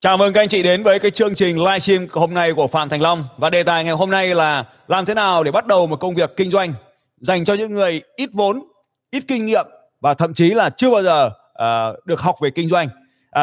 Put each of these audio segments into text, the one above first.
Chào mừng các anh chị đến với cái chương trình livestream hôm nay của Phạm Thành Long và đề tài ngày hôm nay là làm thế nào để bắt đầu một công việc kinh doanh dành cho những người ít vốn, ít kinh nghiệm và thậm chí là chưa bao giờ uh, được học về kinh doanh.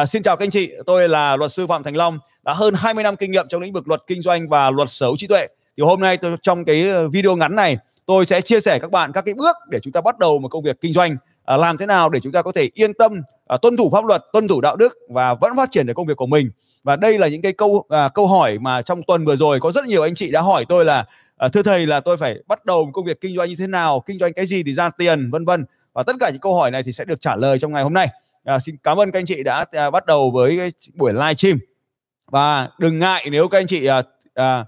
Uh, xin chào các anh chị, tôi là luật sư Phạm Thành Long đã hơn 20 năm kinh nghiệm trong lĩnh vực luật kinh doanh và luật sở hữu trí tuệ. Thì hôm nay tôi trong cái video ngắn này tôi sẽ chia sẻ các bạn các cái bước để chúng ta bắt đầu một công việc kinh doanh Ờ, làm thế nào để chúng ta có thể yên tâm à, tuân thủ pháp luật tuân thủ đạo đức và vẫn phát triển được công việc của mình và đây là những cái câu à, câu hỏi mà trong tuần vừa rồi có rất nhiều anh chị đã hỏi tôi là à, thưa thầy là tôi phải bắt đầu công việc kinh doanh như thế nào kinh doanh cái gì thì ra tiền vân vân và tất cả những câu hỏi này thì sẽ được trả lời trong ngày hôm nay à, xin cảm ơn các anh chị đã à, bắt đầu với cái buổi live stream và đừng ngại nếu các anh chị à, à,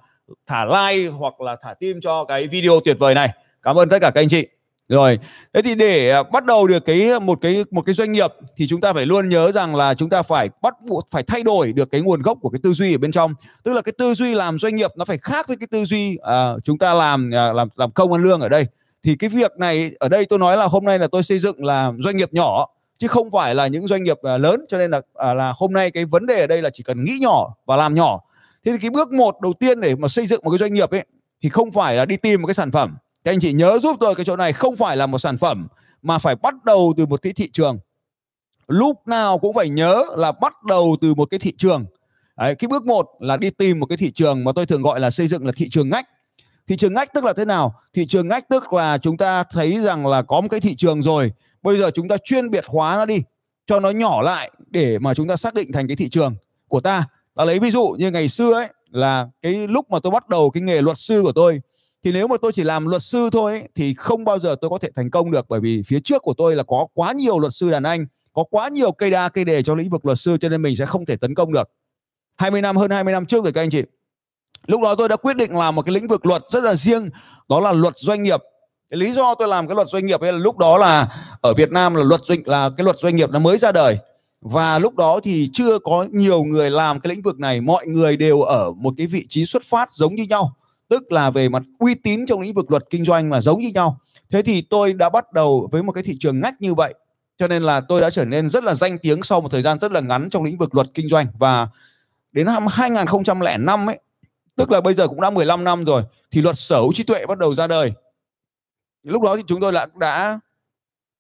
thả like hoặc là thả tim cho cái video tuyệt vời này cảm ơn tất cả các anh chị rồi thế thì để à, bắt đầu được cái à, một cái một cái doanh nghiệp thì chúng ta phải luôn nhớ rằng là chúng ta phải bắt buộc phải thay đổi được cái nguồn gốc của cái tư duy ở bên trong tức là cái tư duy làm doanh nghiệp nó phải khác với cái tư duy à, chúng ta làm à, làm làm công ăn lương ở đây thì cái việc này ở đây tôi nói là hôm nay là tôi xây dựng là doanh nghiệp nhỏ chứ không phải là những doanh nghiệp à, lớn cho nên là à, là hôm nay cái vấn đề ở đây là chỉ cần nghĩ nhỏ và làm nhỏ thế thì cái bước một đầu tiên để mà xây dựng một cái doanh nghiệp ấy thì không phải là đi tìm một cái sản phẩm các anh chị nhớ giúp tôi cái chỗ này không phải là một sản phẩm mà phải bắt đầu từ một cái thị trường. Lúc nào cũng phải nhớ là bắt đầu từ một cái thị trường. Đấy, cái bước một là đi tìm một cái thị trường mà tôi thường gọi là xây dựng là thị trường ngách. Thị trường ngách tức là thế nào? Thị trường ngách tức là chúng ta thấy rằng là có một cái thị trường rồi, bây giờ chúng ta chuyên biệt hóa nó đi cho nó nhỏ lại để mà chúng ta xác định thành cái thị trường của ta. Ta lấy ví dụ như ngày xưa ấy là cái lúc mà tôi bắt đầu cái nghề luật sư của tôi thì nếu mà tôi chỉ làm luật sư thôi ấy, thì không bao giờ tôi có thể thành công được bởi vì phía trước của tôi là có quá nhiều luật sư đàn anh có quá nhiều cây đa cây đề trong lĩnh vực luật sư cho nên mình sẽ không thể tấn công được 20 năm hơn 20 năm trước rồi các anh chị lúc đó tôi đã quyết định làm một cái lĩnh vực luật rất là riêng đó là luật doanh nghiệp cái lý do tôi làm cái luật doanh nghiệp ấy là lúc đó là ở Việt Nam là luật doanh là cái luật doanh nghiệp nó mới ra đời và lúc đó thì chưa có nhiều người làm cái lĩnh vực này mọi người đều ở một cái vị trí xuất phát giống như nhau tức là về mặt uy tín trong lĩnh vực luật kinh doanh là giống như nhau thế thì tôi đã bắt đầu với một cái thị trường ngách như vậy cho nên là tôi đã trở nên rất là danh tiếng sau một thời gian rất là ngắn trong lĩnh vực luật kinh doanh và đến năm 2005 ấy tức là bây giờ cũng đã 15 năm rồi thì luật sở hữu trí tuệ bắt đầu ra đời lúc đó thì chúng tôi đã đã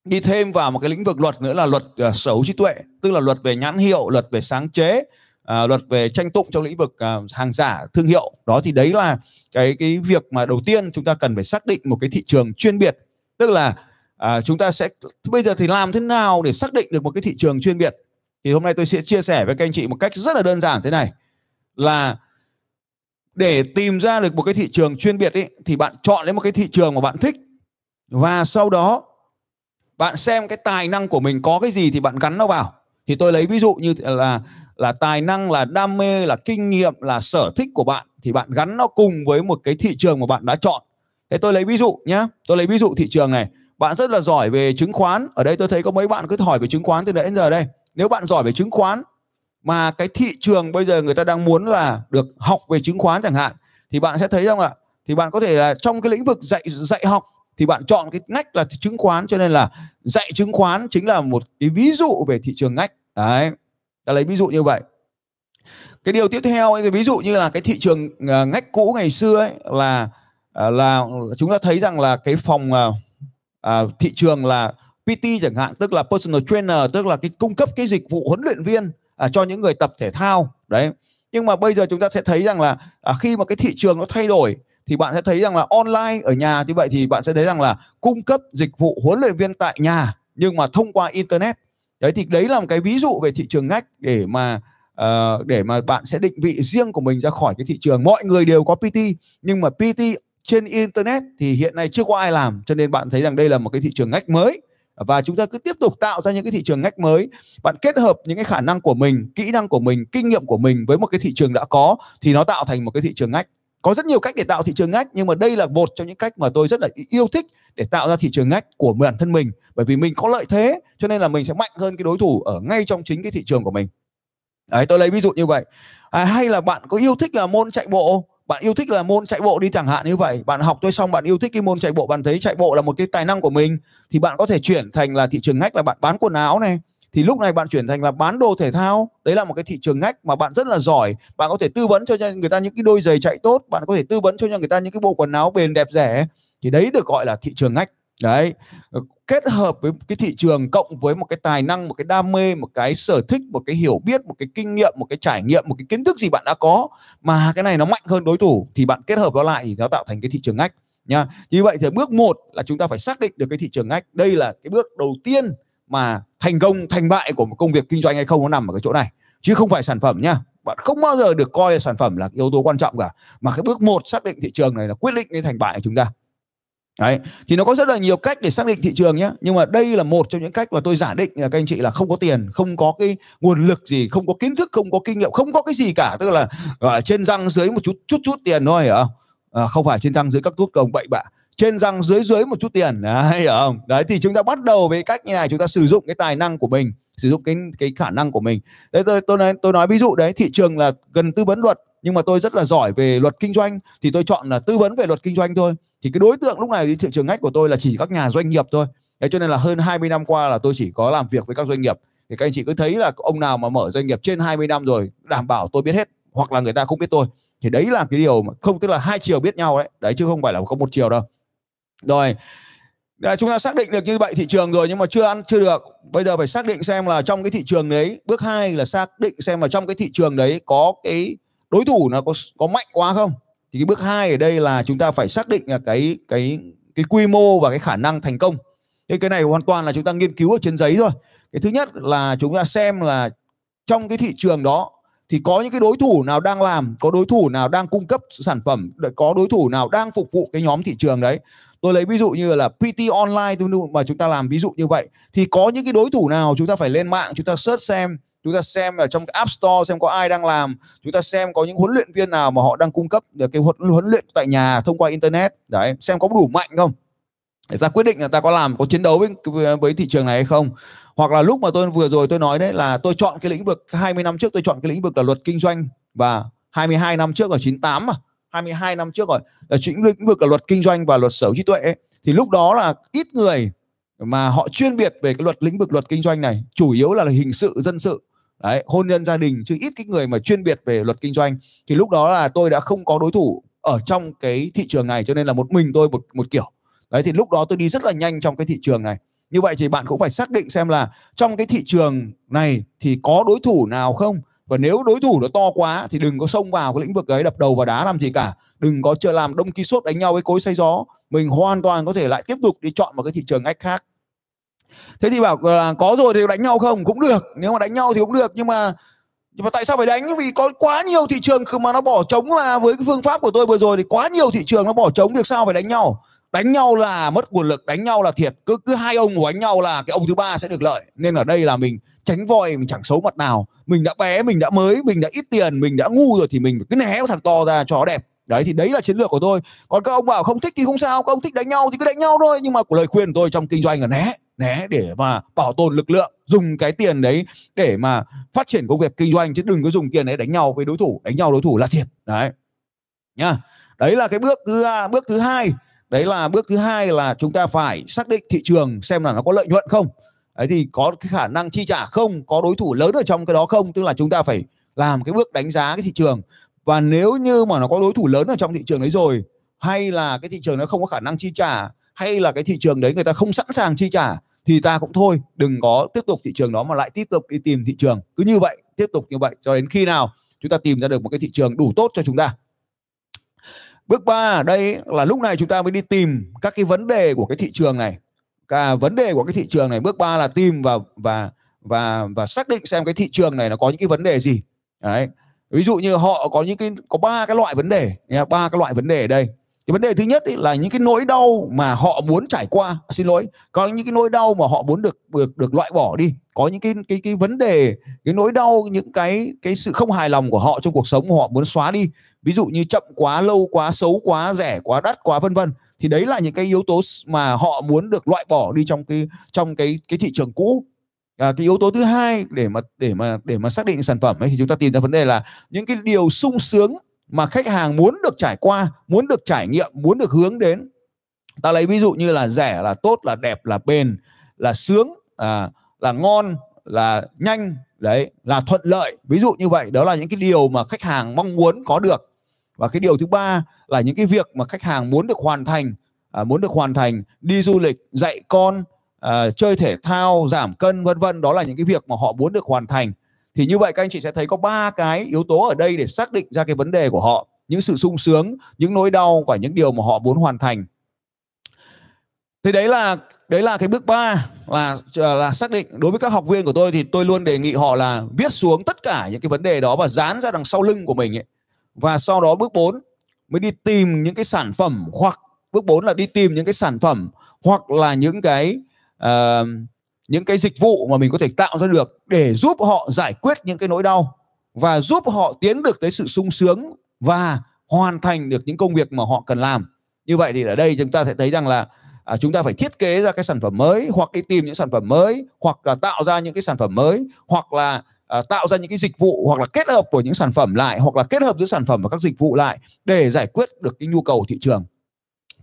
đi thêm vào một cái lĩnh vực luật nữa là luật uh, sở hữu trí tuệ tức là luật về nhãn hiệu luật về sáng chế À, luật về tranh tụng trong lĩnh vực à, hàng giả thương hiệu đó thì đấy là cái cái việc mà đầu tiên chúng ta cần phải xác định một cái thị trường chuyên biệt tức là à, chúng ta sẽ bây giờ thì làm thế nào để xác định được một cái thị trường chuyên biệt thì hôm nay tôi sẽ chia sẻ với các anh chị một cách rất là đơn giản thế này là để tìm ra được một cái thị trường chuyên biệt ấy, thì bạn chọn lấy một cái thị trường mà bạn thích và sau đó bạn xem cái tài năng của mình có cái gì thì bạn gắn nó vào thì tôi lấy ví dụ như là là tài năng là đam mê là kinh nghiệm là sở thích của bạn thì bạn gắn nó cùng với một cái thị trường mà bạn đã chọn thế tôi lấy ví dụ nhé tôi lấy ví dụ thị trường này bạn rất là giỏi về chứng khoán ở đây tôi thấy có mấy bạn cứ hỏi về chứng khoán từ nãy đến giờ đây nếu bạn giỏi về chứng khoán mà cái thị trường bây giờ người ta đang muốn là được học về chứng khoán chẳng hạn thì bạn sẽ thấy rằng là thì bạn có thể là trong cái lĩnh vực dạy dạy học thì bạn chọn cái ngách là chứng khoán cho nên là dạy chứng khoán chính là một cái ví dụ về thị trường ngách đấy ta lấy ví dụ như vậy cái điều tiếp theo ấy, thì ví dụ như là cái thị trường ờ, ngách cũ ngày xưa ấy, là ờ, là chúng ta thấy rằng là cái phòng à, thị trường là PT chẳng hạn tức là personal trainer tức là cái cung cấp cái dịch vụ huấn luyện viên à, cho những người tập thể thao đấy nhưng mà bây giờ chúng ta sẽ thấy rằng là à, khi mà cái thị trường nó thay đổi thì bạn sẽ thấy rằng là online ở nhà như vậy thì bạn sẽ thấy rằng là cung cấp dịch vụ huấn luyện viên tại nhà nhưng mà thông qua internet đấy thì đấy là một cái ví dụ về thị trường ngách để mà uh, để mà bạn sẽ định vị riêng của mình ra khỏi cái thị trường mọi người đều có PT nhưng mà PT trên internet thì hiện nay chưa có ai làm cho nên bạn thấy rằng đây là một cái thị trường ngách mới và chúng ta cứ tiếp tục tạo ra những cái thị trường ngách mới bạn kết hợp những cái khả năng của mình kỹ năng của mình kinh nghiệm của mình với một cái thị trường đã có thì nó tạo thành một cái thị trường ngách có rất nhiều cách để tạo thị trường ngách nhưng mà đây là một trong những cách mà tôi rất là yêu thích để tạo ra thị trường ngách của bản thân mình bởi vì mình có lợi thế cho nên là mình sẽ mạnh hơn cái đối thủ ở ngay trong chính cái thị trường của mình đấy tôi lấy ví dụ như vậy à, hay là bạn có yêu thích là môn chạy bộ bạn yêu thích là môn chạy bộ đi chẳng hạn như vậy bạn học tôi xong bạn yêu thích cái môn chạy bộ bạn thấy chạy bộ là một cái tài năng của mình thì bạn có thể chuyển thành là thị trường ngách là bạn bán quần áo này thì lúc này bạn chuyển thành là bán đồ thể thao đấy là một cái thị trường ngách mà bạn rất là giỏi bạn có thể tư vấn cho người ta những cái đôi giày chạy tốt bạn có thể tư vấn cho người ta những cái bộ quần áo bền đẹp rẻ thì đấy được gọi là thị trường ngách đấy ờ, kết hợp với cái thị trường cộng với một cái tài năng một cái đam mê một cái sở thích một cái hiểu biết một cái kinh nghiệm một cái trải nghiệm một cái kiến thức gì bạn đã có mà cái này nó mạnh hơn đối thủ thì bạn kết hợp nó lại thì nó tạo thành cái thị trường ngách nha như vậy thì bước một là chúng ta phải xác định được cái thị trường ngách đây là cái bước đầu tiên mà thành công thành bại của một công việc kinh doanh hay không nó nằm ở cái chỗ này chứ không phải sản phẩm nhá bạn không bao giờ được coi là sản phẩm là yếu tố quan trọng cả mà cái bước một xác định thị trường này là quyết định cái thành bại của chúng ta đấy thì nó có rất là nhiều cách để xác định thị trường nhé nhưng mà đây là một trong những cách mà tôi giả định là các anh chị là không có tiền không có cái nguồn lực gì không có kiến thức không có kinh nghiệm không có cái gì cả tức là ở trên răng dưới một chút chút chút tiền thôi hả à, không phải trên răng dưới các thuốc công bậy bạ trên răng dưới dưới một chút tiền đấy hiểu không đấy thì chúng ta bắt đầu với cách như này chúng ta sử dụng cái tài năng của mình sử dụng cái cái khả năng của mình đấy tôi tôi nói tôi nói ví dụ đấy thị trường là gần tư vấn luật nhưng mà tôi rất là giỏi về luật kinh doanh thì tôi chọn là tư vấn về luật kinh doanh thôi thì cái đối tượng lúc này thị trường ngách của tôi là chỉ các nhà doanh nghiệp thôi đấy cho nên là hơn 20 năm qua là tôi chỉ có làm việc với các doanh nghiệp thì các anh chị cứ thấy là ông nào mà mở doanh nghiệp trên 20 năm rồi đảm bảo tôi biết hết hoặc là người ta không biết tôi thì đấy là cái điều mà không tức là hai chiều biết nhau đấy đấy chứ không phải là có một chiều đâu rồi Đấy, chúng ta xác định được như vậy thị trường rồi nhưng mà chưa ăn chưa được bây giờ phải xác định xem là trong cái thị trường đấy bước hai là xác định xem là trong cái thị trường đấy có cái đối thủ nó có có mạnh quá không thì cái bước hai ở đây là chúng ta phải xác định là cái cái cái quy mô và cái khả năng thành công thế cái này hoàn toàn là chúng ta nghiên cứu ở trên giấy thôi cái thứ nhất là chúng ta xem là trong cái thị trường đó thì có những cái đối thủ nào đang làm có đối thủ nào đang cung cấp sản phẩm có đối thủ nào đang phục vụ cái nhóm thị trường đấy tôi lấy ví dụ như là PT online mà chúng ta làm ví dụ như vậy thì có những cái đối thủ nào chúng ta phải lên mạng chúng ta search xem chúng ta xem ở trong cái app store xem có ai đang làm chúng ta xem có những huấn luyện viên nào mà họ đang cung cấp được cái huấn luyện tại nhà thông qua internet đấy xem có đủ mạnh không để ta quyết định là ta có làm có chiến đấu với với thị trường này hay không hoặc là lúc mà tôi vừa rồi tôi nói đấy là tôi chọn cái lĩnh vực 20 năm trước tôi chọn cái lĩnh vực là luật kinh doanh và 22 năm trước ở 98 mà 22 năm trước rồi là chính lĩnh vực là luật kinh doanh và luật sở trí tuệ ấy. thì lúc đó là ít người mà họ chuyên biệt về cái luật lĩnh vực luật kinh doanh này chủ yếu là, là hình sự dân sự đấy hôn nhân gia đình chứ ít cái người mà chuyên biệt về luật kinh doanh thì lúc đó là tôi đã không có đối thủ ở trong cái thị trường này cho nên là một mình tôi một một kiểu đấy thì lúc đó tôi đi rất là nhanh trong cái thị trường này như vậy thì bạn cũng phải xác định xem là trong cái thị trường này thì có đối thủ nào không và nếu đối thủ nó to quá thì đừng có xông vào cái lĩnh vực ấy đập đầu vào đá làm gì cả đừng có chờ làm đông ký sốt đánh nhau với cối xay gió mình hoàn toàn có thể lại tiếp tục đi chọn một cái thị trường ngách khác thế thì bảo là có rồi thì đánh nhau không cũng được nếu mà đánh nhau thì cũng được nhưng mà nhưng mà tại sao phải đánh vì có quá nhiều thị trường mà nó bỏ trống mà với cái phương pháp của tôi vừa rồi thì quá nhiều thị trường nó bỏ trống việc sao phải đánh nhau đánh nhau là mất nguồn lực đánh nhau là thiệt cứ cứ hai ông đánh nhau là cái ông thứ ba sẽ được lợi nên ở đây là mình tránh voi mình chẳng xấu mặt nào mình đã bé mình đã mới mình đã ít tiền mình đã ngu rồi thì mình cứ né thằng to ra cho nó đẹp đấy thì đấy là chiến lược của tôi còn các ông bảo không thích thì không sao các ông thích đánh nhau thì cứ đánh nhau thôi nhưng mà của lời khuyên của tôi trong kinh doanh là né né để mà bảo tồn lực lượng dùng cái tiền đấy để mà phát triển công việc kinh doanh chứ đừng có dùng tiền đấy đánh nhau với đối thủ đánh nhau đối thủ là thiệt đấy nhá đấy là cái bước thứ à, bước thứ hai đấy là bước thứ hai là chúng ta phải xác định thị trường xem là nó có lợi nhuận không đấy thì có cái khả năng chi trả không có đối thủ lớn ở trong cái đó không tức là chúng ta phải làm cái bước đánh giá cái thị trường và nếu như mà nó có đối thủ lớn ở trong thị trường đấy rồi hay là cái thị trường nó không có khả năng chi trả hay là cái thị trường đấy người ta không sẵn sàng chi trả thì ta cũng thôi đừng có tiếp tục thị trường đó mà lại tiếp tục đi tìm thị trường cứ như vậy tiếp tục như vậy cho đến khi nào chúng ta tìm ra được một cái thị trường đủ tốt cho chúng ta Bước 3 đây là lúc này chúng ta mới đi tìm các cái vấn đề của cái thị trường này. Cả vấn đề của cái thị trường này bước 3 là tìm và và và và xác định xem cái thị trường này nó có những cái vấn đề gì. Đấy. Ví dụ như họ có những cái có ba cái loại vấn đề, nha, ba cái loại vấn đề ở đây. Cái vấn đề thứ nhất ý là những cái nỗi đau mà họ muốn trải qua, xin lỗi, có những cái nỗi đau mà họ muốn được được được loại bỏ đi có những cái cái cái vấn đề cái nỗi đau những cái cái sự không hài lòng của họ trong cuộc sống họ muốn xóa đi ví dụ như chậm quá lâu quá xấu quá rẻ quá đắt quá vân vân thì đấy là những cái yếu tố mà họ muốn được loại bỏ đi trong cái trong cái cái thị trường cũ à, cái yếu tố thứ hai để mà để mà để mà xác định sản phẩm ấy thì chúng ta tìm ra vấn đề là những cái điều sung sướng mà khách hàng muốn được trải qua muốn được trải nghiệm muốn được hướng đến ta lấy ví dụ như là rẻ là tốt là đẹp là bền là sướng à, là ngon là nhanh đấy là thuận lợi ví dụ như vậy đó là những cái điều mà khách hàng mong muốn có được và cái điều thứ ba là những cái việc mà khách hàng muốn được hoàn thành à, muốn được hoàn thành đi du lịch dạy con à, chơi thể thao giảm cân vân vân đó là những cái việc mà họ muốn được hoàn thành thì như vậy các anh chị sẽ thấy có ba cái yếu tố ở đây để xác định ra cái vấn đề của họ những sự sung sướng những nỗi đau và những điều mà họ muốn hoàn thành thì đấy là đấy là cái bước 3 là ờ, là xác định đối với các học viên của tôi thì tôi luôn đề nghị họ là viết xuống tất cả những cái vấn đề đó và dán ra đằng sau lưng của mình ấy. Và sau đó bước 4 mới đi tìm những cái sản phẩm hoặc bước 4 là đi tìm những cái sản phẩm hoặc là những cái uh, những cái dịch vụ mà mình có thể tạo ra được để giúp họ giải quyết những cái nỗi đau và giúp họ tiến được tới sự sung sướng và hoàn thành được những công việc mà họ cần làm như vậy thì ở đây chúng ta sẽ thấy rằng là à, chúng ta phải thiết kế ra cái sản phẩm mới hoặc đi tìm những sản phẩm mới hoặc là tạo ra những cái sản phẩm mới hoặc là à, tạo ra những cái dịch vụ hoặc là kết hợp của những sản phẩm lại hoặc là kết hợp giữa sản phẩm và các dịch vụ lại để giải quyết được cái nhu cầu thị trường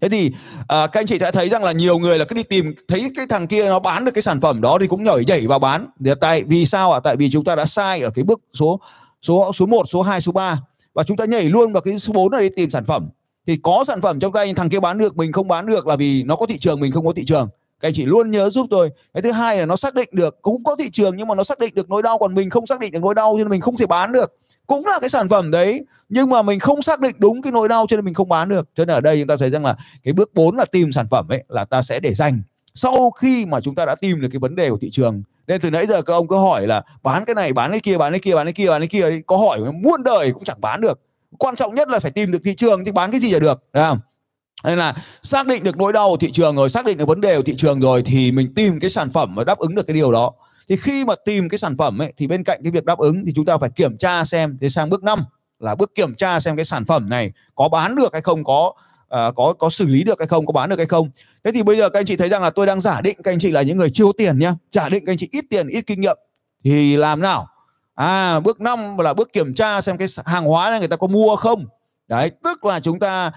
thế thì à, các anh chị sẽ thấy rằng là nhiều người là cứ đi tìm thấy cái thằng kia nó bán được cái sản phẩm đó thì cũng nhảy nhảy vào bán thì tại vì sao ạ à? tại vì chúng ta đã sai ở cái bước số số số 1, số 2, số 3 và chúng ta nhảy luôn vào cái số 4 là đi tìm sản phẩm thì có sản phẩm trong tay nhưng thằng kia bán được mình không bán được là vì nó có thị trường mình không có thị trường các anh chị luôn nhớ giúp tôi cái thứ hai là nó xác định được cũng có thị trường nhưng mà nó xác định được nỗi đau còn mình không xác định được nỗi đau nên mình không thể bán được cũng là cái sản phẩm đấy nhưng mà mình không xác định đúng cái nỗi đau cho nên mình không bán được cho nên ở đây chúng ta thấy rằng là cái bước 4 là tìm sản phẩm ấy là ta sẽ để dành sau khi mà chúng ta đã tìm được cái vấn đề của thị trường nên từ nãy giờ các ông cứ hỏi là bán cái này bán cái kia bán cái kia bán cái kia bán cái kia có hỏi muôn đời cũng chẳng bán được quan trọng nhất là phải tìm được thị trường thì bán cái gì là được Đấy nên là xác định được nỗi đau của thị trường rồi xác định được vấn đề của thị trường rồi thì mình tìm cái sản phẩm và đáp ứng được cái điều đó thì khi mà tìm cái sản phẩm ấy thì bên cạnh cái việc đáp ứng thì chúng ta phải kiểm tra xem thế sang bước 5 là bước kiểm tra xem cái sản phẩm này có bán được hay không có uh, có có xử lý được hay không có bán được hay không thế thì bây giờ các anh chị thấy rằng là tôi đang giả định các anh chị là những người chưa có tiền nhá giả định các anh chị ít tiền ít kinh nghiệm thì làm nào à bước 5 là bước kiểm tra xem cái hàng hóa này người ta có mua không đấy tức là chúng ta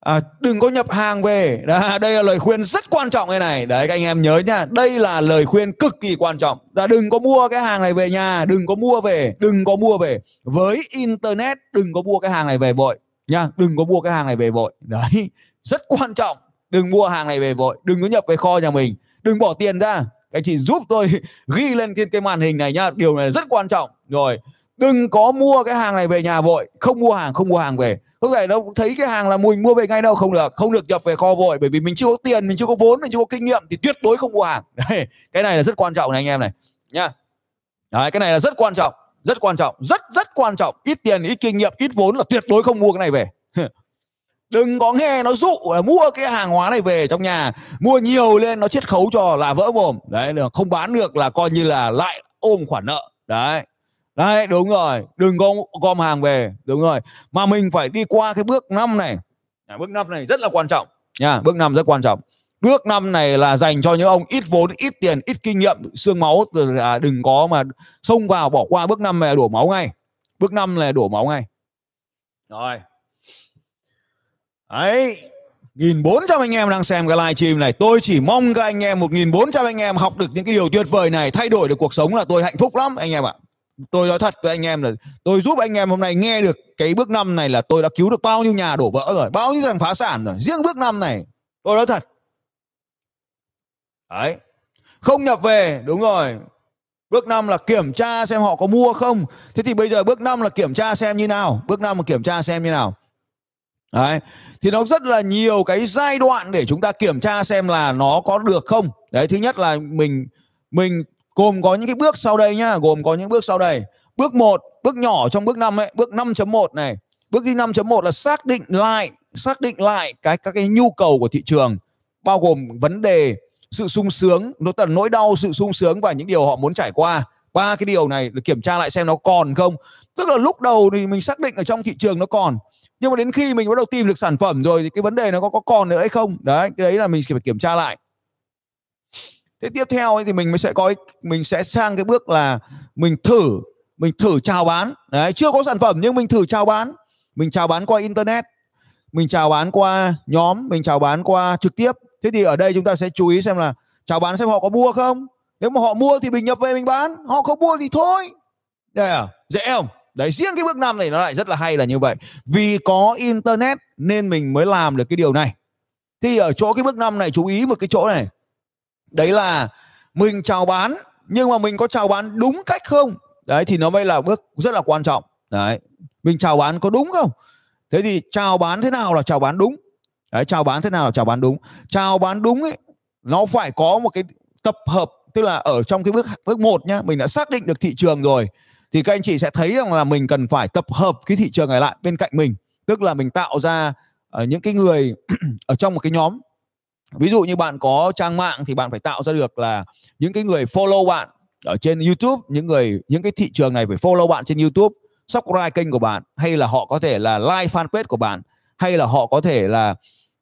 à, đừng có nhập hàng về đó, đây là lời khuyên rất quan trọng đây này đấy các anh em nhớ nha đây là lời khuyên cực kỳ quan trọng là đừng có mua cái hàng này về nhà đừng có mua về đừng có mua về với internet đừng có mua cái hàng này về vội nha đừng có mua cái hàng này về vội đấy rất quan trọng đừng mua hàng này về vội đừng có nhập về kho nhà mình đừng bỏ tiền ra các chị giúp tôi ghi lên cái, cái màn hình này nhá điều này rất quan trọng rồi đừng có mua cái hàng này về nhà vội không mua hàng không mua hàng về không phải đâu thấy cái hàng là mình mua về ngay đâu không được không được nhập về kho vội bởi vì mình chưa có tiền mình chưa có vốn mình chưa có kinh nghiệm thì tuyệt đối không mua hàng Đấy, cái này là rất quan trọng này anh em này nhá Đấy, cái này là rất quan trọng rất quan trọng rất rất quan trọng ít tiền ít kinh nghiệm ít vốn là tuyệt đối không mua cái này về đừng có nghe nó dụ là mua cái hàng hóa này về trong nhà mua nhiều lên nó chiết khấu cho là vỡ mồm đấy là không bán được là coi như là lại ôm khoản nợ đấy đấy đúng rồi đừng có gom hàng về đúng rồi mà mình phải đi qua cái bước năm này à, bước năm này rất là quan trọng nha bước năm rất quan trọng bước năm này là dành cho những ông ít vốn ít tiền ít kinh nghiệm xương máu là đừng có mà xông vào bỏ qua bước năm này đổ máu ngay bước năm này đổ máu ngay rồi Đấy, 1.400 anh em đang xem cái live stream này Tôi chỉ mong các anh em 1.400 anh em học được những cái điều tuyệt vời này Thay đổi được cuộc sống là tôi hạnh phúc lắm anh em ạ Tôi nói thật với anh em là tôi giúp anh em hôm nay nghe được cái bước năm này là tôi đã cứu được bao nhiêu nhà đổ vỡ rồi Bao nhiêu thằng phá sản rồi Riêng bước năm này tôi nói thật Đấy Không nhập về đúng rồi Bước năm là kiểm tra xem họ có mua không Thế thì bây giờ bước năm là kiểm tra xem như nào Bước năm là kiểm tra xem như nào Đấy. Thì nó rất là nhiều cái giai đoạn để chúng ta kiểm tra xem là nó có được không. Đấy, thứ nhất là mình mình gồm có những cái bước sau đây nhá, gồm có những bước sau đây. Bước 1, bước nhỏ trong bước 5 ấy, bước 5.1 này. Bước đi 5.1 là xác định lại, xác định lại cái các cái nhu cầu của thị trường bao gồm vấn đề sự sung sướng, nó tần nỗi đau, sự sung sướng và những điều họ muốn trải qua. Ba cái điều này để kiểm tra lại xem nó còn không. Tức là lúc đầu thì mình xác định ở trong thị trường nó còn, nhưng mà đến khi mình bắt đầu tìm được sản phẩm rồi thì cái vấn đề nó có có còn nữa hay không đấy cái đấy là mình phải kiểm tra lại thế tiếp theo ấy thì mình mới sẽ có mình sẽ sang cái bước là mình thử mình thử chào bán đấy chưa có sản phẩm nhưng mình thử chào bán mình chào bán qua internet mình chào bán qua nhóm mình chào bán qua trực tiếp thế thì ở đây chúng ta sẽ chú ý xem là chào bán xem họ có mua không nếu mà họ mua thì mình nhập về mình bán họ không mua thì thôi Đấy à, dễ không đấy riêng cái bước năm này nó lại rất là hay là như vậy vì có internet nên mình mới làm được cái điều này thì ở chỗ cái bước năm này chú ý một cái chỗ này đấy là mình chào bán nhưng mà mình có chào bán đúng cách không đấy thì nó mới là bước rất là quan trọng đấy mình chào bán có đúng không thế thì chào bán thế nào là chào bán đúng đấy chào bán thế nào là chào bán đúng chào bán đúng ấy nó phải có một cái tập hợp tức là ở trong cái bước bước một nhá mình đã xác định được thị trường rồi thì các anh chị sẽ thấy rằng là mình cần phải tập hợp cái thị trường này lại bên cạnh mình tức là mình tạo ra uh, những cái người ở trong một cái nhóm ví dụ như bạn có trang mạng thì bạn phải tạo ra được là những cái người follow bạn ở trên YouTube những người những cái thị trường này phải follow bạn trên YouTube subscribe kênh của bạn hay là họ có thể là like fanpage của bạn hay là họ có thể là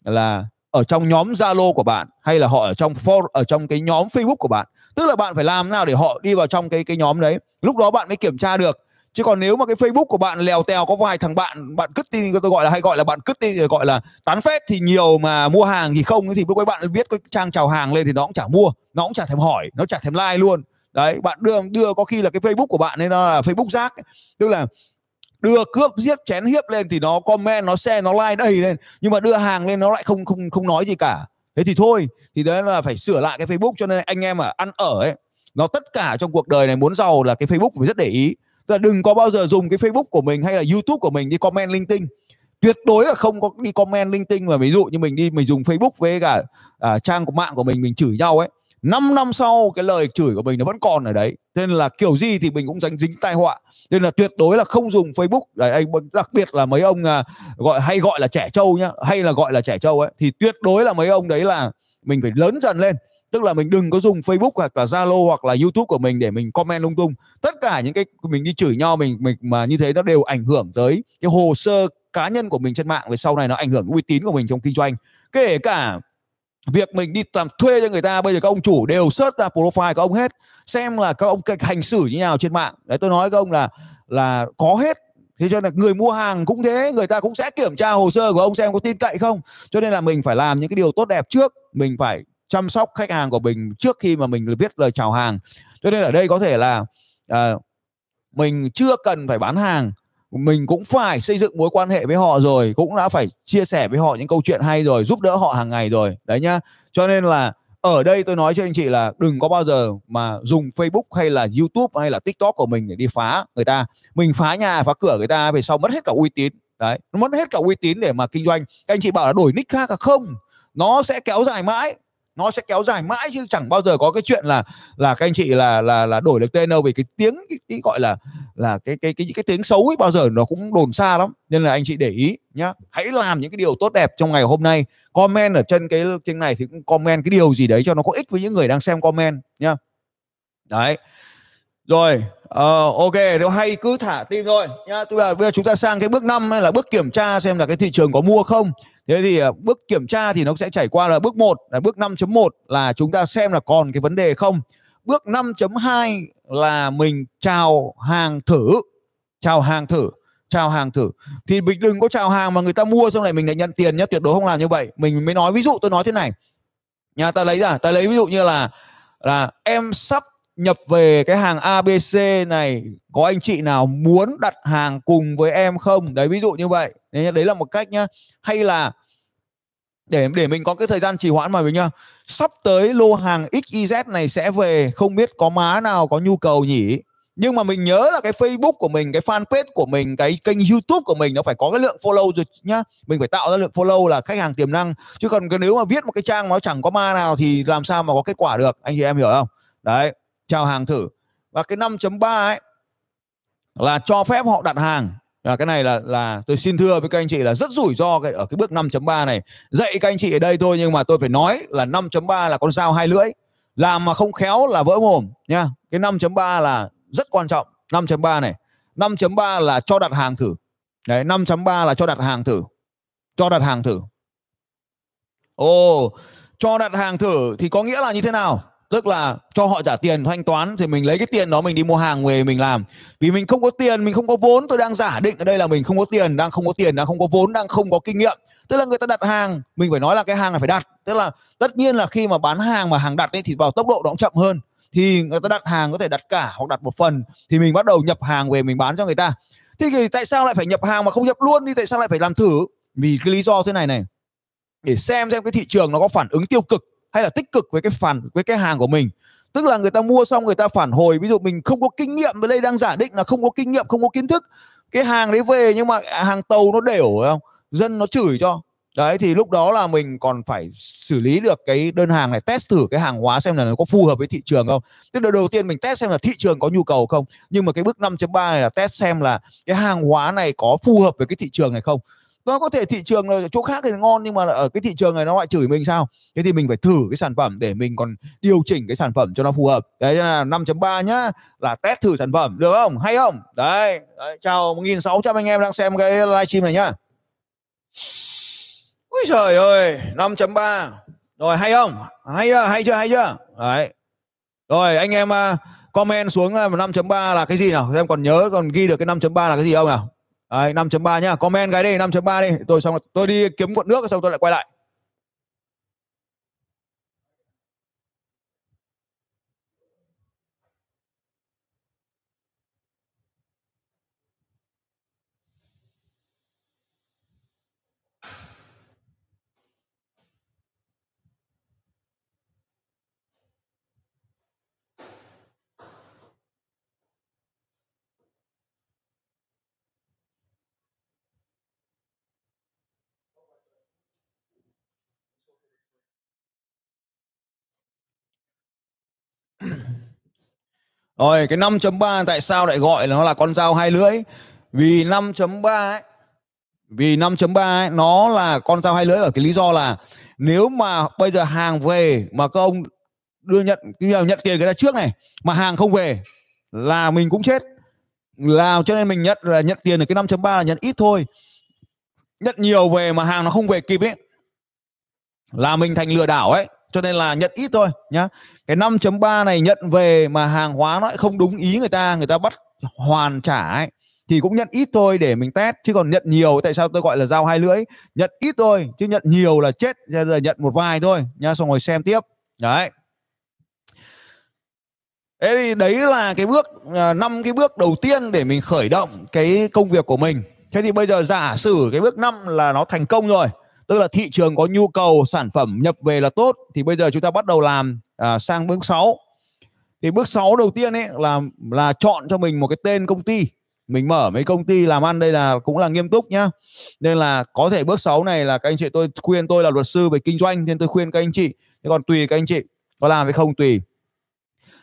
là ở trong nhóm Zalo của bạn hay là họ ở trong for, ở trong cái nhóm Facebook của bạn tức là bạn phải làm nào để họ đi vào trong cái cái nhóm đấy lúc đó bạn mới kiểm tra được chứ còn nếu mà cái facebook của bạn lèo tèo có vài thằng bạn bạn cứt tin tôi gọi là hay gọi là bạn cứt tin gọi là tán phét thì nhiều mà mua hàng thì không thì lúc các bạn viết cái trang chào hàng lên thì nó cũng chả mua nó cũng chả thèm hỏi nó chả thèm like luôn đấy bạn đưa đưa có khi là cái facebook của bạn nên nó là facebook rác tức là đưa cướp giết chén hiếp lên thì nó comment nó share nó like đầy lên nhưng mà đưa hàng lên nó lại không không không nói gì cả thế thì thôi thì đấy là phải sửa lại cái facebook cho nên anh em à ăn ở ấy nó tất cả trong cuộc đời này muốn giàu là cái facebook phải rất để ý tức là đừng có bao giờ dùng cái facebook của mình hay là youtube của mình đi comment linh tinh tuyệt đối là không có đi comment linh tinh mà ví dụ như mình đi mình dùng facebook với cả à, trang của mạng của mình mình chửi nhau ấy 5 năm sau cái lời chửi của mình nó vẫn còn ở đấy nên là kiểu gì thì mình cũng dánh dính tai họa nên là tuyệt đối là không dùng facebook đấy đặc biệt là mấy ông à, gọi hay gọi là trẻ trâu nhá hay là gọi là trẻ trâu ấy thì tuyệt đối là mấy ông đấy là mình phải lớn dần lên tức là mình đừng có dùng Facebook hoặc là Zalo hoặc là YouTube của mình để mình comment lung tung tất cả những cái mình đi chửi nhau mình mình mà như thế nó đều ảnh hưởng tới cái hồ sơ cá nhân của mình trên mạng về sau này nó ảnh hưởng uy tín của mình trong kinh doanh kể cả việc mình đi làm thuê cho người ta bây giờ các ông chủ đều search ra profile của ông hết xem là các ông hành xử như nào trên mạng đấy tôi nói các ông là là có hết thế cho nên người mua hàng cũng thế người ta cũng sẽ kiểm tra hồ sơ của ông xem có tin cậy không cho nên là mình phải làm những cái điều tốt đẹp trước mình phải chăm sóc khách hàng của mình trước khi mà mình viết lời chào hàng cho nên ở đây có thể là à, mình chưa cần phải bán hàng mình cũng phải xây dựng mối quan hệ với họ rồi cũng đã phải chia sẻ với họ những câu chuyện hay rồi giúp đỡ họ hàng ngày rồi đấy nhá cho nên là ở đây tôi nói cho anh chị là đừng có bao giờ mà dùng Facebook hay là YouTube hay là TikTok của mình để đi phá người ta mình phá nhà phá cửa người ta về sau mất hết cả uy tín đấy mất hết cả uy tín để mà kinh doanh các anh chị bảo là đổi nick khác là không nó sẽ kéo dài mãi nó sẽ kéo dài mãi chứ chẳng bao giờ có cái chuyện là là các anh chị là là là đổi được tên đâu vì cái tiếng cái, cái gọi là là cái cái cái cái tiếng xấu ấy bao giờ nó cũng đồn xa lắm nên là anh chị để ý nhá hãy làm những cái điều tốt đẹp trong ngày hôm nay comment ở trên cái trên này thì cũng comment cái điều gì đấy cho nó có ích với những người đang xem comment nhá đấy rồi uh, ok nếu hay cứ thả tin rồi nhá tôi bây giờ chúng ta sang cái bước năm là bước kiểm tra xem là cái thị trường có mua không thế thì ờ, bước kiểm tra thì nó sẽ chảy qua là bước 1 là bước 5.1 là chúng ta xem là còn cái vấn đề không bước 5.2 là mình chào hàng thử chào hàng thử chào hàng thử thì mình đừng có chào hàng mà người ta mua xong lại mình lại nhận tiền nhé tuyệt đối không làm như vậy mình mới nói ví dụ tôi nói thế này nhà ta lấy ra ta lấy ví dụ như là là em sắp nhập về cái hàng ABC này có anh chị nào muốn đặt hàng cùng với em không đấy ví dụ như vậy đấy, đấy là một cách nhá hay là để để mình có cái thời gian trì hoãn mà mình nhá sắp tới lô hàng XYZ này sẽ về không biết có má nào có nhu cầu nhỉ nhưng mà mình nhớ là cái Facebook của mình, cái fanpage của mình, cái kênh YouTube của mình nó phải có cái lượng follow rồi nhá. Mình phải tạo ra lượng follow là khách hàng tiềm năng. Chứ còn cái nếu mà viết một cái trang mà nó chẳng có ma nào thì làm sao mà có kết quả được? Anh chị em hiểu không? Đấy, chào hàng thử. Và cái 5.3 ấy là cho phép họ đặt hàng là cái này là là tôi xin thưa với các anh chị là rất rủi ro cái, ở cái bước 5.3 này dạy các anh chị ở đây thôi nhưng mà tôi phải nói là 5.3 là con dao hai lưỡi làm mà không khéo là vỡ mồm nha cái 5.3 là rất quan trọng 5.3 này 5.3 là cho đặt hàng thử đấy 5.3 là cho đặt hàng thử cho đặt hàng thử ồ cho đặt hàng thử thì có nghĩa là như thế nào tức là cho họ trả tiền thanh toán thì mình lấy cái tiền đó mình đi mua hàng về mình làm vì mình không có tiền mình không có vốn tôi đang giả định ở đây là mình không có tiền đang không có tiền đang không có vốn đang không có kinh nghiệm tức là người ta đặt hàng mình phải nói là cái hàng này phải đặt tức là tất nhiên là khi mà bán hàng mà hàng đặt ấy thì vào tốc độ nó cũng chậm hơn thì người ta đặt hàng có thể đặt cả hoặc đặt một phần thì mình bắt đầu nhập hàng về mình bán cho người ta thì tại sao lại phải nhập hàng mà không nhập luôn đi tại sao lại phải làm thử vì cái lý do thế này này để xem xem cái thị trường nó có phản ứng tiêu cực hay là tích cực với cái phản với cái hàng của mình tức là người ta mua xong người ta phản hồi ví dụ mình không có kinh nghiệm ở đây đang giả định là không có kinh nghiệm không có kiến thức cái hàng đấy về nhưng mà hàng tàu nó đểu không dân nó chửi cho đấy thì lúc đó là mình còn phải xử lý được cái đơn hàng này test thử cái hàng hóa xem là nó có phù hợp với thị trường không tức là đầu tiên mình test xem là thị trường có nhu cầu không nhưng mà cái bước 5.3 này là test xem là cái hàng hóa này có phù hợp với cái thị trường này không nó có thể thị trường là chỗ khác thì ngon nhưng mà ở cái thị trường này nó lại chửi mình sao thế thì mình phải thử cái sản phẩm để mình còn điều chỉnh cái sản phẩm cho nó phù hợp đấy là 5 ba nhá là test thử sản phẩm được không hay không đấy, đấy chào sáu trăm anh em đang xem cái livestream này nhá ui trời ơi 5 ba rồi hay không hay chưa hay chưa hay chưa đấy rồi anh em à, comment xuống 5.3 à, là cái gì nào em còn nhớ còn ghi được cái 5.3 là cái gì không nào Đấy, 5.3 nhá comment cái đi 5.3 đi tôi xong tôi đi kiếm cuộn nước xong tôi lại quay lại Rồi cái 5.3 tại sao lại gọi là nó là con dao hai lưỡi? Vì 5.3 ấy vì 5.3 ấy, nó là con dao hai lưỡi ở cái lý do là nếu mà bây giờ hàng về mà các ông đưa nhận nhận tiền người ta trước này mà hàng không về là mình cũng chết là cho nên mình nhận là nhận tiền ở cái 5.3 là nhận ít thôi nhận nhiều về mà hàng nó không về kịp ấy là mình thành lừa đảo ấy cho nên là nhận ít thôi nhá cái 5.3 này nhận về mà hàng hóa nó không đúng ý người ta người ta bắt hoàn trả ấy thì cũng nhận ít thôi để mình test chứ còn nhận nhiều tại sao tôi gọi là dao hai lưỡi nhận ít thôi chứ nhận nhiều là chết là nhận một vài thôi nha xong rồi xem tiếp đấy Thế thì đấy là cái bước à, năm cái bước đầu tiên để mình khởi động cái công việc của mình thế thì bây giờ giả sử cái bước năm là nó thành công rồi tức là thị trường có nhu cầu sản phẩm nhập về là tốt thì bây giờ chúng ta bắt đầu làm à, sang bước 6 thì bước 6 đầu tiên ấy là là chọn cho mình một cái tên công ty mình mở mấy công ty làm ăn đây là cũng là nghiêm túc nhá nên là có thể bước 6 này là các anh chị tôi khuyên tôi là luật sư về kinh doanh nên tôi khuyên các anh chị thế còn tùy các anh chị có làm hay không tùy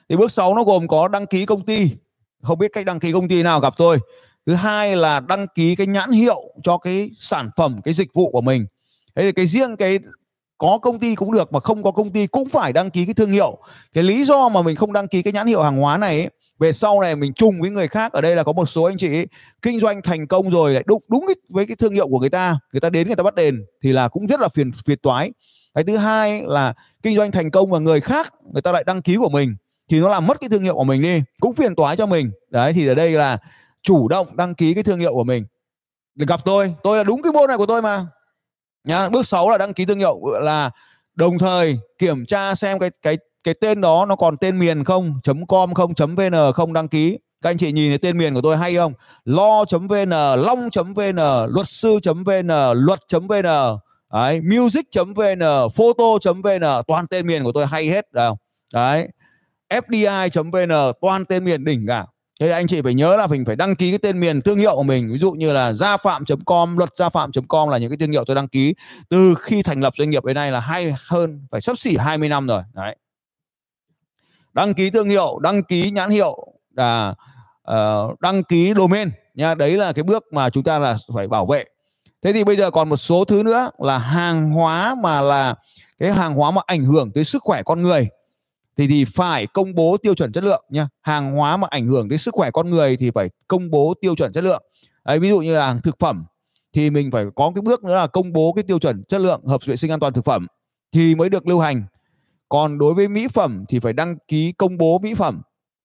thì bước 6 nó gồm có đăng ký công ty không biết cách đăng ký công ty nào gặp tôi thứ hai là đăng ký cái nhãn hiệu cho cái sản phẩm cái dịch vụ của mình thế thì cái riêng cái có công ty cũng được mà không có công ty cũng phải đăng ký cái thương hiệu cái lý do mà mình không đăng ký cái nhãn hiệu hàng hóa này ấy, về sau này mình chung với người khác ở đây là có một số anh chị ấy, kinh doanh thành công rồi lại đúng đúng với cái thương hiệu của người ta người ta đến người ta bắt đền thì là cũng rất là phiền phiền toái cái thứ hai là kinh doanh thành công và người khác người ta lại đăng ký của mình thì nó làm mất cái thương hiệu của mình đi cũng phiền toái cho mình đấy thì ở đây là chủ động đăng ký cái thương hiệu của mình để gặp tôi tôi là đúng cái môn này của tôi mà nhá bước 6 là đăng ký thương hiệu là đồng thời kiểm tra xem cái cái cái tên đó nó còn tên miền không .com không .vn không đăng ký các anh chị nhìn thấy tên miền của tôi hay không lo.vn long.vn luật sư.vn luật.vn đấy music.vn photo.vn toàn tên miền của tôi hay hết đâu đấy fdi.vn toàn tên miền đỉnh cả thế anh chị phải nhớ là mình phải đăng ký cái tên miền thương hiệu của mình ví dụ như là gia phạm.com luật gia phạm.com là những cái thương hiệu tôi đăng ký từ khi thành lập doanh nghiệp đến nay là hay hơn phải sắp xỉ 20 năm rồi đấy đăng ký thương hiệu đăng ký nhãn hiệu là uh, ờ, đăng ký domain nha đấy là cái bước mà chúng ta là phải bảo vệ thế thì bây giờ còn một số thứ nữa là hàng hóa mà là cái hàng hóa mà ảnh hưởng tới sức khỏe con người thì thì phải công bố tiêu chuẩn chất lượng nha hàng hóa mà ảnh hưởng đến sức khỏe con người thì phải công bố tiêu chuẩn chất lượng đấy, ví dụ như là thực phẩm thì mình phải có cái bước nữa là công bố cái tiêu chuẩn chất lượng hợp vệ sinh an toàn thực phẩm thì mới được lưu hành còn đối với mỹ phẩm thì phải đăng ký công bố mỹ phẩm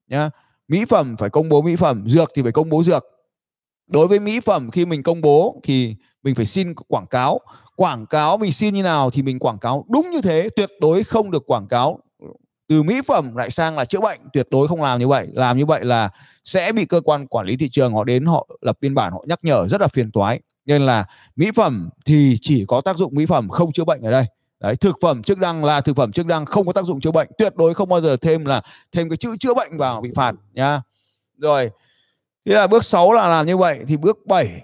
nhá mỹ phẩm phải công bố mỹ phẩm dược thì phải công bố dược đối với mỹ phẩm khi mình công bố thì mình phải xin quảng cáo quảng cáo mình xin như nào thì mình quảng cáo đúng như thế tuyệt đối không được quảng cáo từ mỹ phẩm lại sang là chữa bệnh tuyệt đối không làm như vậy làm như vậy là sẽ bị cơ quan quản lý thị trường họ đến họ lập biên bản họ nhắc nhở rất là phiền toái nên là mỹ phẩm thì chỉ có tác dụng mỹ phẩm không chữa bệnh ở đây đấy thực phẩm chức năng là thực phẩm chức năng không có tác dụng chữa bệnh tuyệt đối không bao giờ thêm là thêm cái chữ chữa bệnh vào bị phạt nha rồi thế là bước 6 là làm như vậy thì bước 7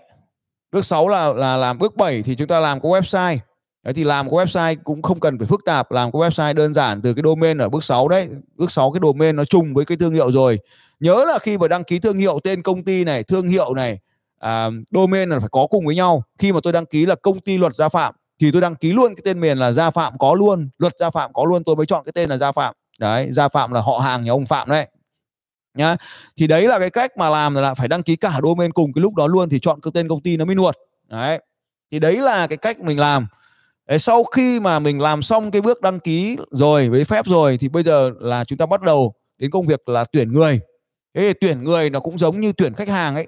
bước 6 là là làm bước 7 thì chúng ta làm có website Đấy thì làm cái website cũng không cần phải phức tạp, làm cái website đơn giản từ cái domain ở bước 6 đấy. Bước 6 cái domain nó chung với cái thương hiệu rồi. Nhớ là khi mà đăng ký thương hiệu tên công ty này, thương hiệu này, à, domain là phải có cùng với nhau. Khi mà tôi đăng ký là công ty luật gia phạm thì tôi đăng ký luôn cái tên miền là gia phạm có luôn, luật gia phạm có luôn tôi mới chọn cái tên là gia phạm. Đấy, gia phạm là họ hàng nhà ông Phạm đấy nhá thì đấy là cái cách mà làm là phải đăng ký cả domain cùng cái lúc đó luôn thì chọn cái tên công ty nó mới nuột đấy thì đấy là cái cách mình làm sau khi mà mình làm xong cái bước đăng ký rồi với phép rồi thì bây giờ là chúng ta bắt đầu đến công việc là tuyển người thế tuyển người nó cũng giống như tuyển khách hàng ấy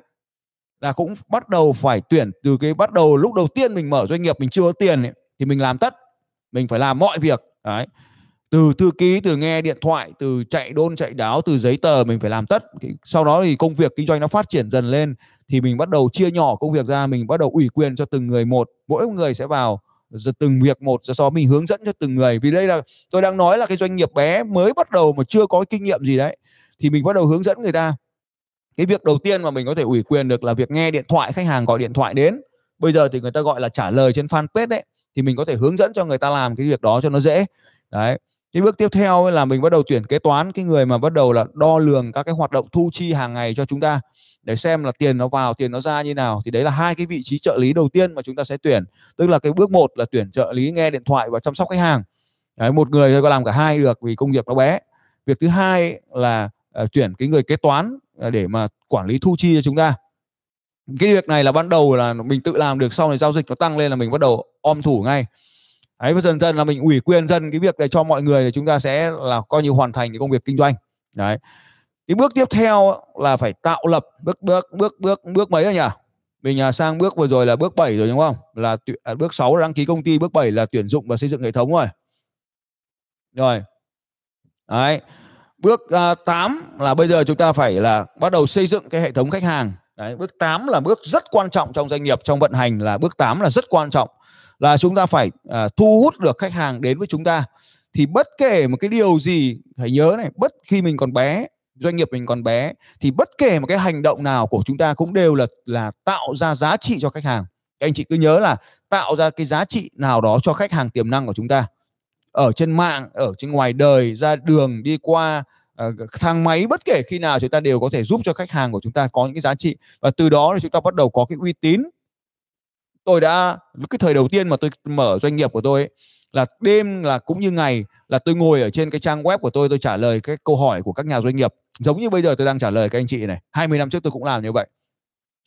là cũng bắt đầu phải tuyển từ cái bắt đầu lúc đầu tiên mình mở doanh nghiệp mình chưa có tiền ấy, thì mình làm tất mình phải làm mọi việc đấy từ thư ký từ nghe điện thoại từ chạy đôn chạy đáo từ giấy tờ mình phải làm tất sau đó thì công việc kinh doanh nó phát triển dần lên thì mình bắt đầu chia nhỏ công việc ra mình bắt đầu ủy quyền cho từng người một mỗi người sẽ vào giờ từng việc một do đó mình hướng dẫn cho từng người vì đây là tôi đang nói là cái doanh nghiệp bé mới bắt đầu mà chưa có kinh nghiệm gì đấy thì mình bắt đầu hướng dẫn người ta cái việc đầu tiên mà mình có thể ủy quyền được là việc nghe điện thoại khách hàng gọi điện thoại đến bây giờ thì người ta gọi là trả lời trên fanpage đấy thì mình có thể hướng dẫn cho người ta làm cái việc đó cho nó dễ đấy cái bước tiếp theo là mình bắt đầu tuyển kế toán cái người mà bắt đầu là đo lường các cái hoạt động thu chi hàng ngày cho chúng ta để xem là tiền nó vào tiền nó ra như nào thì đấy là hai cái vị trí trợ lý đầu tiên mà chúng ta sẽ tuyển tức là cái bước một là tuyển trợ lý nghe điện thoại và chăm sóc khách hàng đấy, một người có làm cả hai được vì công việc nó bé việc thứ hai là uh, tuyển cái người kế toán ờ, để mà quản lý thu chi cho chúng ta cái việc này là ban đầu là mình tự làm được sau này giao dịch nó tăng lên là mình bắt đầu om thủ ngay đấy và dần dần là mình ủy quyền dần cái việc để cho mọi người để chúng ta sẽ là coi như hoàn thành cái công việc kinh doanh đấy cái bước tiếp theo là phải tạo lập bước bước bước bước bước mấy rồi nhỉ mình à, sang bước vừa rồi là bước 7 rồi đúng không là à, bước 6 là đăng ký công ty bước 7 là tuyển dụng và xây dựng hệ thống rồi rồi đấy bước uh, à, 8 là bây giờ chúng ta phải là bắt đầu xây dựng cái hệ thống khách hàng Đấy, bước 8 là bước rất quan trọng trong doanh nghiệp trong vận hành là bước 8 là rất quan trọng là chúng ta phải à, thu hút được khách hàng đến với chúng ta thì bất kể một cái điều gì hãy nhớ này bất khi mình còn bé doanh nghiệp mình còn bé thì bất kể một cái hành động nào của chúng ta cũng đều là là tạo ra giá trị cho khách hàng các anh chị cứ nhớ là tạo ra cái giá trị nào đó cho khách hàng tiềm năng của chúng ta ở trên mạng ở trên ngoài đời ra đường đi qua uh, thang máy bất kể khi nào chúng ta đều có thể giúp cho khách hàng của chúng ta có những cái giá trị và từ đó thì chúng ta bắt đầu có cái uy tín tôi đã cái thời đầu tiên mà tôi mở doanh nghiệp của tôi ấy, là đêm là cũng như ngày là tôi ngồi ở trên cái trang web của tôi tôi trả lời cái câu hỏi của các nhà doanh nghiệp giống như bây giờ tôi đang trả lời các anh chị này 20 năm trước tôi cũng làm như vậy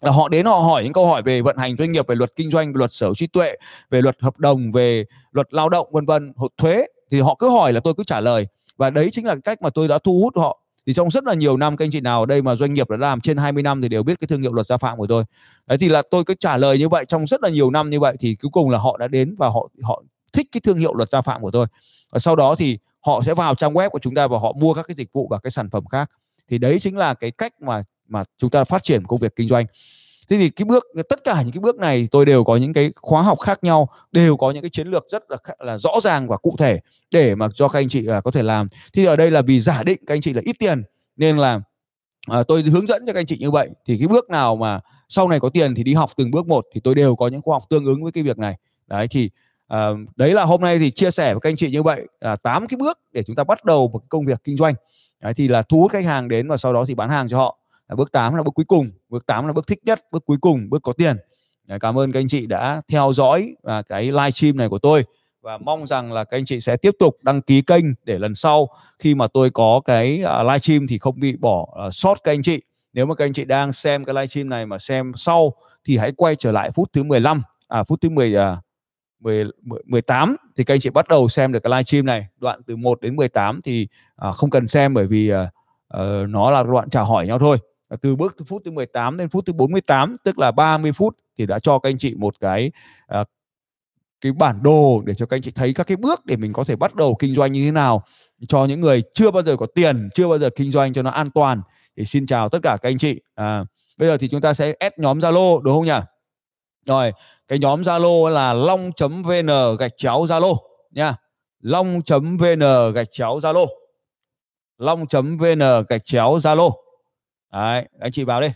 là họ đến họ hỏi những câu hỏi về vận hành doanh nghiệp về luật kinh doanh về luật sở hữu trí tuệ về luật hợp đồng về luật lao động vân vân thuế thì họ cứ hỏi là tôi cứ trả lời và đấy chính là cách mà tôi đã thu hút họ thì trong rất là nhiều năm các anh chị nào ở đây mà doanh nghiệp đã làm trên 20 năm thì đều biết cái thương hiệu luật gia phạm của tôi đấy thì là tôi cứ trả lời như vậy trong rất là nhiều năm như vậy thì cuối cùng là họ đã đến và họ họ thích cái thương hiệu luật gia phạm của tôi và sau đó thì họ sẽ vào trang web của chúng ta và họ mua các cái dịch vụ và cái sản phẩm khác thì đấy chính là cái cách mà mà chúng ta phát triển công việc kinh doanh thế thì cái bước tất cả những cái bước này tôi đều có những cái khóa học khác nhau đều có những cái chiến lược rất là là rõ ràng và cụ thể để mà cho các anh chị là có thể làm thì ở đây là vì giả định các anh chị là ít tiền nên là à, tôi hướng dẫn cho các anh chị như vậy thì cái bước nào mà sau này có tiền thì đi học từng bước một thì tôi đều có những khóa học tương ứng với cái việc này đấy thì à, đấy là hôm nay thì chia sẻ với các anh chị như vậy là tám cái bước để chúng ta bắt đầu một công việc kinh doanh đấy, thì là thu hút khách hàng đến và sau đó thì bán hàng cho họ bước 8 là bước cuối cùng bước 8 là bước thích nhất bước cuối cùng bước có tiền cảm ơn các anh chị đã theo dõi và cái live stream này của tôi và mong rằng là các anh chị sẽ tiếp tục đăng ký kênh để lần sau khi mà tôi có cái à, live stream thì không bị bỏ à, sót các anh chị nếu mà các anh chị đang xem cái live stream này mà xem sau thì hãy quay trở lại phút thứ 15 à phút thứ 10 à, 10, 18 thì các anh chị bắt đầu xem được cái live stream này đoạn từ 1 đến 18 thì à, không cần xem bởi vì à, à, nó là đoạn trả hỏi nhau thôi Ờ, từ bước từ phút thứ 18 đến phút thứ 48 tức là 30 phút thì đã cho các anh chị một cái à, cái bản đồ để cho các anh chị thấy các cái bước để mình có thể bắt đầu kinh doanh như thế nào cho những người chưa bao giờ có tiền chưa bao giờ kinh doanh cho nó an toàn thì xin chào tất cả các anh chị à, bây giờ thì chúng ta sẽ add nhóm zalo đúng không nhỉ rồi cái nhóm zalo là long vn gạch chéo zalo nha long vn gạch chéo zalo long vn gạch chéo zalo Đấy, anh chị vào đi.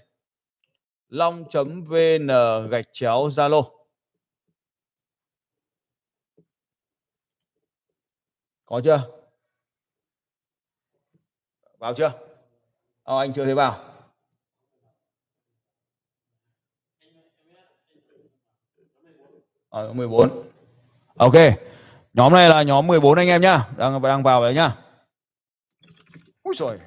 long.vn gạch chéo Zalo. Có chưa? Vào chưa? Ờ, anh chưa thấy vào. Ờ, 14. Ok. Nhóm này là nhóm 14 anh em nhá. Đang đang vào đấy nhá. Úi rồi.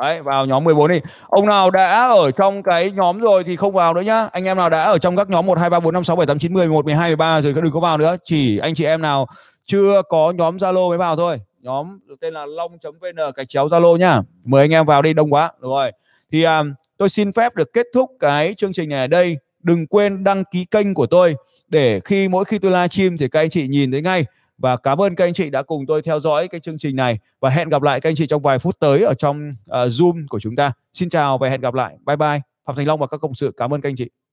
Đấy, vào nhóm 14 đi. Ông nào đã ở trong cái nhóm rồi thì không vào nữa nhá. Anh em nào đã ở trong các nhóm 1 2 3 4 5 6 7 8 9 10 11 12 13 rồi đừng có vào nữa. Chỉ anh chị em nào chưa có nhóm Zalo mới vào thôi. Nhóm tên là long.vn gạch chéo Zalo nhá. Mời anh em vào đi đông quá. Được rồi. Thì à, tôi xin phép được kết thúc cái chương trình này ở đây. Đừng quên đăng ký kênh của tôi để khi mỗi khi tôi livestream thì các anh chị nhìn thấy ngay và cảm ơn các anh chị đã cùng tôi theo dõi cái chương trình này và hẹn gặp lại các anh chị trong vài phút tới ở trong uh, Zoom của chúng ta. Xin chào và hẹn gặp lại. Bye bye. Phạm Thành Long và các cộng sự cảm ơn các anh chị.